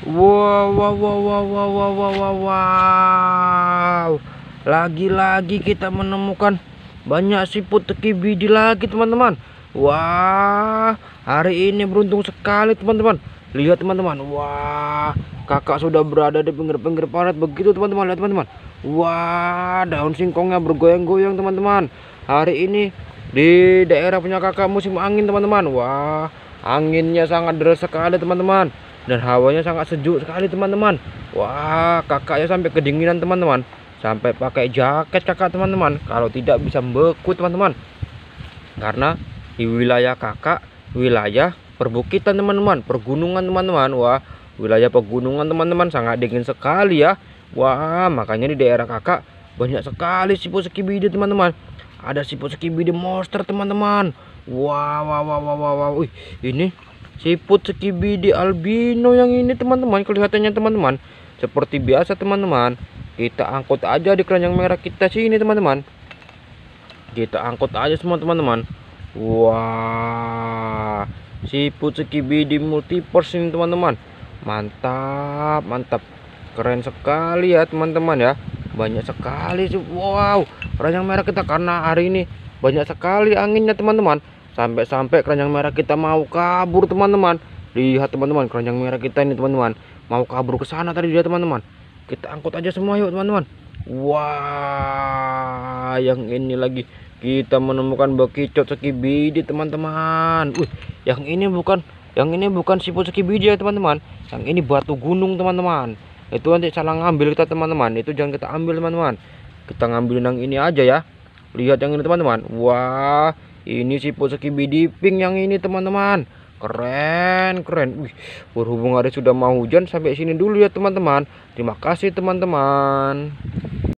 Wow, wow, wow, wow, wow, wow, wow, wow, wow. Lagi-lagi kita menemukan banyak siput teki biji lagi, teman-teman. Wah, hari ini beruntung sekali, teman-teman. Lihat, teman-teman. Wah, kakak sudah berada di pinggir-pinggir parit begitu, teman-teman. Lihat, teman-teman. Wah, daun singkongnya bergoyang-goyang, teman-teman. Hari ini di daerah punya kakak musim angin, teman-teman. Wah, anginnya sangat deras sekali, teman-teman dan hawanya sangat sejuk sekali teman-teman wah kakaknya sampai kedinginan teman-teman sampai pakai jaket kakak teman-teman kalau tidak bisa beku teman-teman karena di wilayah kakak wilayah perbukitan teman-teman pergunungan teman-teman wah wilayah pegunungan teman-teman sangat dingin sekali ya wah makanya di daerah kakak banyak sekali siput sekibidi teman-teman ada siput sekibidi monster teman-teman wah wah wah wah wah, wah. Wih, ini siput di albino yang ini teman-teman kelihatannya teman-teman seperti biasa teman-teman kita angkut aja di keranjang merah kita sini teman-teman kita angkut aja semua teman-teman wah siput di multiverse ini teman-teman mantap mantap keren sekali ya teman-teman ya banyak sekali sih, wow keranjang merah kita karena hari ini banyak sekali anginnya teman-teman sampai-sampai keranjang merah kita mau kabur teman-teman lihat teman-teman keranjang merah kita ini teman-teman mau kabur ke sana tadi dia teman-teman kita angkut aja semua yuk teman-teman wah yang ini lagi kita menemukan bekicot seki biji teman-teman uh, yang ini bukan yang ini bukan siput seki biji ya teman-teman yang ini batu gunung teman-teman itu nanti salah ngambil kita teman-teman itu jangan kita ambil teman-teman kita ngambil yang ini aja ya lihat yang ini teman-teman wah ini si Posaki BD Pink yang ini teman-teman. Keren, keren. Wih, berhubung hari sudah mau hujan sampai sini dulu ya teman-teman. Terima kasih teman-teman.